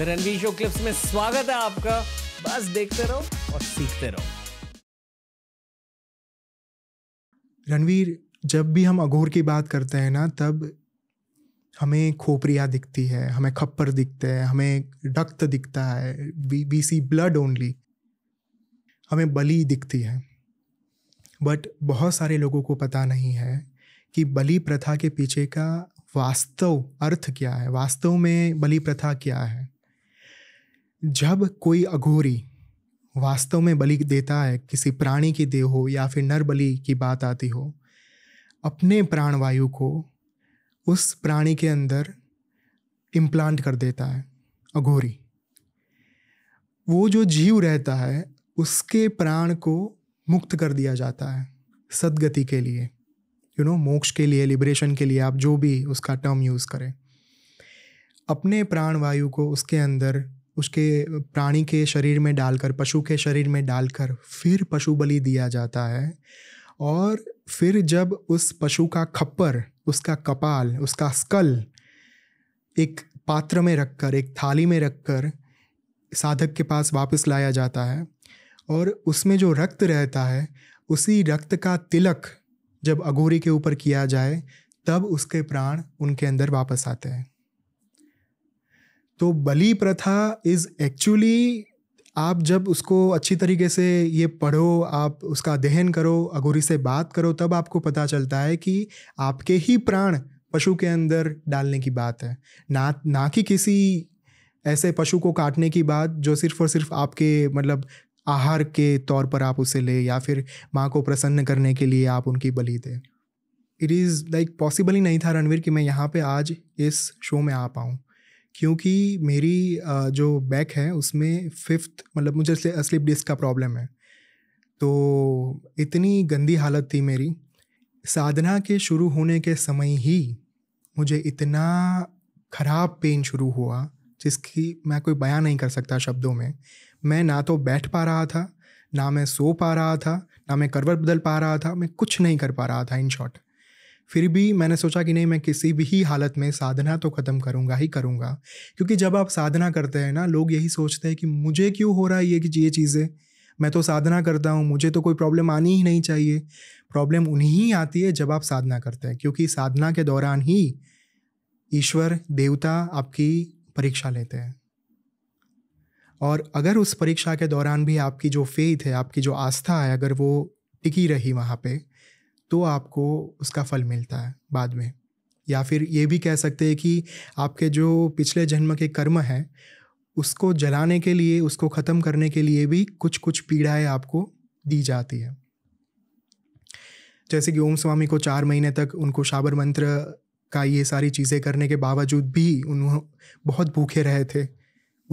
Ranveer show clips में स्वागत है आपका बस देखते रहो और सीखते रहो रणवीर जब भी हम अघोर की बात करते हैं ना तब हमें खोपरिया दिखती है हमें खप्पर दिखते हैं हमें डक्त दिखता है we we see blood only हमें बली दिखती है बट बहुत सारे लोगों को पता नहीं है कि बलि प्रथा के पीछे का वास्तव अर्थ क्या है वास्तव में बलि प्रथा क्या है जब कोई अघोरी वास्तव में बलि देता है किसी प्राणी की देह हो या फिर नर बलि की बात आती हो अपने प्राणवायु को उस प्राणी के अंदर इम्प्लांट कर देता है अघोरी वो जो जीव रहता है उसके प्राण को मुक्त कर दिया जाता है सदगति के लिए यू नो मोक्ष के लिए लिबरेशन के लिए आप जो भी उसका टर्म यूज़ करें अपने प्राणवायु को उसके अंदर उसके प्राणी के शरीर में डालकर पशु के शरीर में डालकर फिर पशु बलि दिया जाता है और फिर जब उस पशु का खप्पर उसका कपाल उसका स्कल एक पात्र में रखकर एक थाली में रखकर साधक के पास वापस लाया जाता है और उसमें जो रक्त रहता है उसी रक्त का तिलक जब अघोरी के ऊपर किया जाए तब उसके प्राण उनके अंदर वापस आते हैं तो बलि प्रथा इज एक्चुअली आप जब उसको अच्छी तरीके से ये पढ़ो आप उसका दहन करो अगोरी से बात करो तब आपको पता चलता है कि आपके ही प्राण पशु के अंदर डालने की बात है ना ना कि किसी ऐसे पशु को काटने की बात जो सिर्फ और सिर्फ आपके मतलब आहार के तौर पर आप उसे ले या फिर माँ को प्रसन्न करने के लिए आप उनकी बलि दें इट इज़ लाइक पॉसिबल ही नहीं था रणवीर कि मैं यहाँ पे आज इस शो में आ पाऊँ क्योंकि मेरी जो बैक है उसमें फिफ्थ मतलब मुझे स्लिप डिस्क का प्रॉब्लम है तो इतनी गंदी हालत थी मेरी साधना के शुरू होने के समय ही मुझे इतना ख़राब पेन शुरू हुआ जिसकी मैं कोई बयां नहीं कर सकता शब्दों में मैं ना तो बैठ पा रहा था ना मैं सो पा रहा था ना मैं करवट बदल पा रहा था मैं कुछ नहीं कर पा रहा था इन शॉर्ट फिर भी मैंने सोचा कि नहीं मैं किसी भी हालत में साधना तो ख़त्म करूँगा ही करूँगा क्योंकि जब आप साधना करते हैं ना लोग यही सोचते हैं कि मुझे क्यों हो रहा है ये ये चीज़ें मैं तो साधना करता हूँ मुझे तो कोई प्रॉब्लम आनी ही नहीं चाहिए प्रॉब्लम उन्हीं आती है जब आप साधना करते हैं क्योंकि साधना के दौरान ही ईश्वर देवता आपकी परीक्षा लेते हैं और अगर उस परीक्षा के दौरान भी आपकी जो फेथ है आपकी जो आस्था है अगर वो टिकी रही वहाँ पे तो आपको उसका फल मिलता है बाद में या फिर ये भी कह सकते हैं कि आपके जो पिछले जन्म के कर्म हैं उसको जलाने के लिए उसको ख़त्म करने के लिए भी कुछ कुछ पीड़ाएँ आपको दी जाती है जैसे कि ओम स्वामी को चार महीने तक उनको शाबर मंत्र का ये सारी चीज़ें करने के बावजूद भी उन्होंने बहुत भूखे रहे थे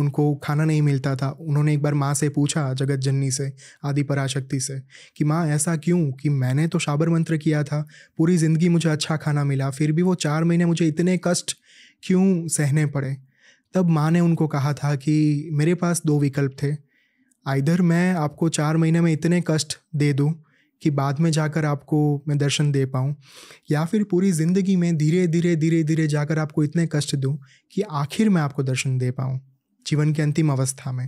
उनको खाना नहीं मिलता था उन्होंने एक बार माँ से पूछा जगत जननी से आदि पराशक्ति से कि माँ ऐसा क्यों कि मैंने तो शाबर मंत्र किया था पूरी ज़िंदगी मुझे अच्छा खाना मिला फिर भी वो चार महीने मुझे इतने कष्ट क्यों सहने पड़े तब माँ ने उनको कहा था कि मेरे पास दो विकल्प थे आइधर मैं आपको चार महीने में इतने कष्ट दे दूँ कि बाद में जाकर आपको मैं दर्शन दे पाऊँ या फिर पूरी ज़िंदगी में धीरे धीरे धीरे धीरे जाकर आपको इतने कष्ट दूँ कि आखिर मैं आपको दर्शन दे पाऊँ जीवन की अंतिम अवस्था में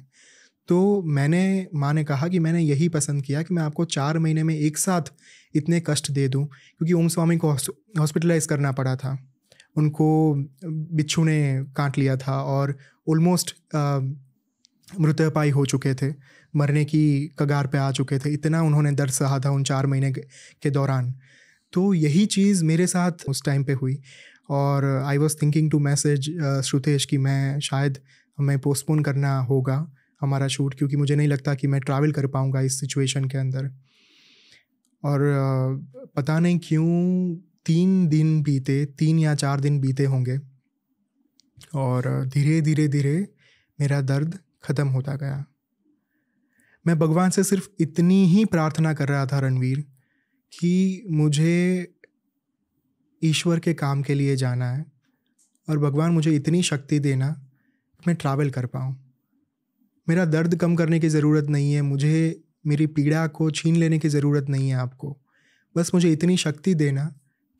तो मैंने माँ ने कहा कि मैंने यही पसंद किया कि मैं आपको चार महीने में एक साथ इतने कष्ट दे दूँ क्योंकि ओम स्वामी को हॉस्पिटलाइज करना पड़ा था उनको बिच्छू ने काट लिया था और ऑलमोस्ट मृतपाई हो चुके थे मरने की कगार पे आ चुके थे इतना उन्होंने दर्द सहा था उन चार महीने के दौरान तो यही चीज़ मेरे साथ उस टाइम पे हुई और I was thinking to message Shrutesh कि मैं शायद हमें पोस्टपोन करना होगा हमारा शूट क्योंकि मुझे नहीं लगता कि मैं ट्रैवल कर पाऊँगा इस सिचुएशन के अंदर और पता नहीं क्यों तीन दिन बीते तीन या चार दिन बीते होंगे और धीरे धीरे धीरे मेरा दर्द ख़त्म होता गया मैं भगवान से सिर्फ इतनी ही प्रार्थना कर रहा था रणवीर कि मुझे ईश्वर के काम के लिए जाना है और भगवान मुझे इतनी शक्ति देना मैं ट्रैवल कर पाऊँ मेरा दर्द कम करने की ज़रूरत नहीं है मुझे मेरी पीड़ा को छीन लेने की ज़रूरत नहीं है आपको बस मुझे इतनी शक्ति देना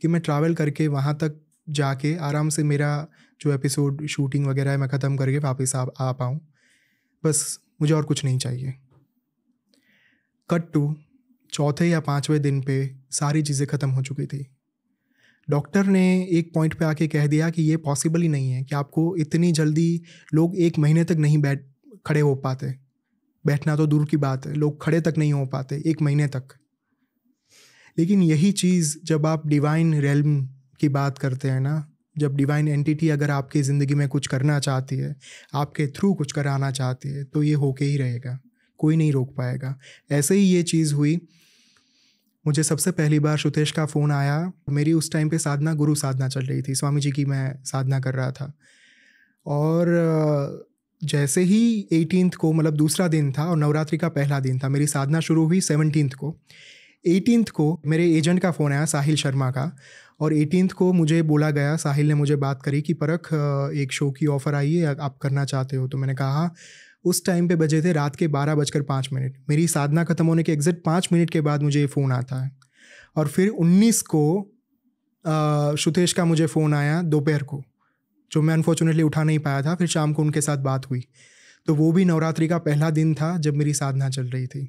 कि मैं ट्रैवल करके वहाँ तक जाके आराम से मेरा जो एपिसोड शूटिंग वगैरह है मैं ख़त्म करके वापस आ, आ पाऊँ बस मुझे और कुछ नहीं चाहिए कट टू चौथे या पाँचवें दिन पे सारी चीज़ें ख़त्म हो चुकी थी डॉक्टर ने एक पॉइंट पे आके कह दिया कि ये पॉसिबल ही नहीं है कि आपको इतनी जल्दी लोग एक महीने तक नहीं बैठ खड़े हो पाते बैठना तो दूर की बात है लोग खड़े तक नहीं हो पाते एक महीने तक लेकिन यही चीज़ जब आप डिवाइन रेलम की बात करते हैं ना जब डिवाइन एंटिटी अगर आपकी ज़िंदगी में कुछ करना चाहती है आपके थ्रू कुछ कराना चाहती है तो ये होके ही रहेगा कोई नहीं रोक पाएगा ऐसे ही ये चीज़ हुई मुझे सबसे पहली बार श्रुतेश का फ़ोन आया मेरी उस टाइम पे साधना गुरु साधना चल रही थी स्वामी जी की मैं साधना कर रहा था और जैसे ही एटीन को मतलब दूसरा दिन था और नवरात्रि का पहला दिन था मेरी साधना शुरू हुई सेवनटीन को एटीन को मेरे एजेंट का फ़ोन आया साहिल शर्मा का और एटीन को मुझे बोला गया साहिल ने मुझे बात करी कि परख एक शो की ऑफ़र आई है आप करना चाहते हो तो मैंने कहा हाँ। उस टाइम पे बजे थे रात के बारह बजकर पाँच मिनट मेरी साधना खत्म होने के एग्जैक्ट पाँच मिनट के बाद मुझे ये फ़ोन आता है और फिर उन्नीस को सुतेश का मुझे फ़ोन आया दोपहर को जो मैं अनफॉर्चुनेटली उठा नहीं पाया था फिर शाम को उनके साथ बात हुई तो वो भी नवरात्रि का पहला दिन था जब मेरी साधना चल रही थी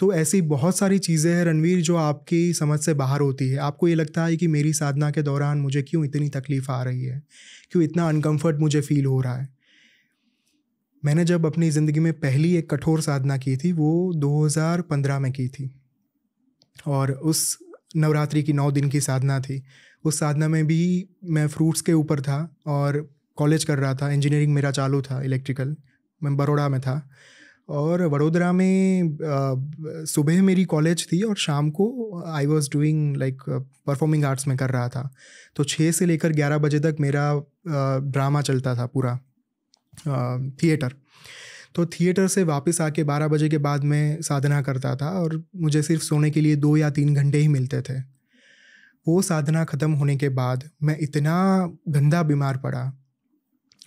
तो ऐसी बहुत सारी चीज़ें हैं रणवीर जो आपकी समझ से बाहर होती है आपको ये लगता है कि मेरी साधना के दौरान मुझे क्यों इतनी तकलीफ़ आ रही है क्यों इतना अनकम्फर्ट मुझे फ़ील हो रहा है मैंने जब अपनी ज़िंदगी में पहली एक कठोर साधना की थी वो 2015 में की थी और उस नवरात्रि की नौ दिन की साधना थी उस साधना में भी मैं फ्रूट्स के ऊपर था और कॉलेज कर रहा था इंजीनियरिंग मेरा चालू था इलेक्ट्रिकल मैं बड़ोड़ा में था और वडोदरा में आ, सुबह मेरी कॉलेज थी और शाम को I was doing like performing arts में कर रहा था तो छः से लेकर ग्यारह बजे तक मेरा आ, ड्रामा चलता था पूरा थिएटर तो थिएटर से वापस आके बारह बजे के बाद मैं साधना करता था और मुझे सिर्फ सोने के लिए दो या तीन घंटे ही मिलते थे वो साधना ख़त्म होने के बाद मैं इतना गंदा बीमार पड़ा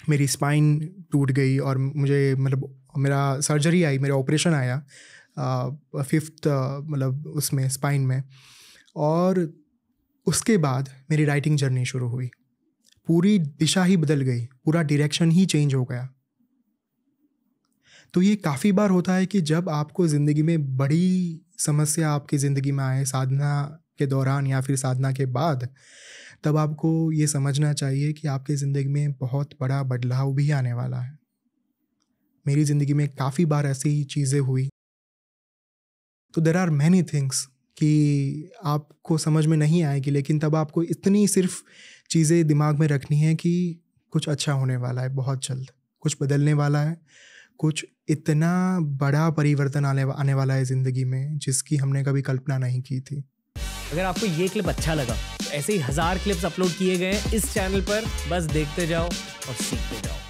मेरी स्पाइन टूट गई और मुझे मतलब मेरा सर्जरी आई मेरा ऑपरेशन आया फिफ्थ मतलब उसमें स्पाइन में और उसके बाद मेरी राइटिंग जर्नी शुरू हुई पूरी दिशा ही बदल गई पूरा डिरेक्शन ही चेंज हो गया तो ये काफ़ी बार होता है कि जब आपको ज़िंदगी में बड़ी समस्या आपकी ज़िंदगी में आए साधना के दौरान या फिर साधना के बाद तब आपको ये समझना चाहिए कि आपकी ज़िंदगी में बहुत बड़ा बदलाव भी आने वाला है मेरी ज़िंदगी में काफ़ी बार ऐसी चीज़ें हुई तो देर आर मैनी थिंग्स कि आपको समझ में नहीं आएगी लेकिन तब आपको इतनी सिर्फ चीज़ें दिमाग में रखनी है कि कुछ अच्छा होने वाला है बहुत जल्द कुछ बदलने वाला है कुछ इतना बड़ा परिवर्तन आने आने वाला है ज़िंदगी में जिसकी हमने कभी कल्पना नहीं की थी अगर आपको ये क्लिप अच्छा लगा तो ऐसे ही हज़ार क्लिप्स अपलोड किए गए इस चैनल पर बस देखते जाओ और सीखते जाओ